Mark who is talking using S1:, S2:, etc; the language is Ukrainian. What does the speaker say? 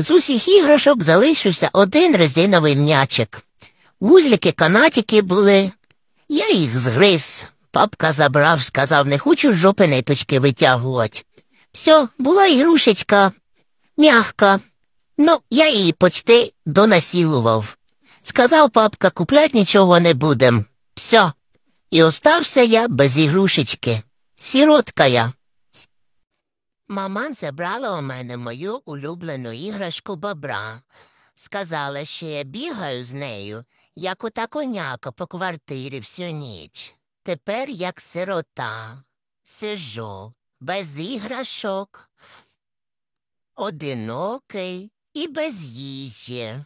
S1: З усіх іграшок залишився один резиновий м'ячик. Вузлики канатики були. Я їх згриз. Папка забрав, сказав, не хочу жопи ниточки витягувати. Все, була ігрушечка мягка. Ну, я її почти донасілував. Сказав папка, купляти нічого не будем. Все. І остався я без ігрушечки. Сіротка я. Маман забрала у мене мою улюблену іграшку бобра. Сказала, що я бігаю з нею, як ота коняка по квартирі всю ніч. Тепер, як сирота, сижу без іграшок, одинокий і без їжі.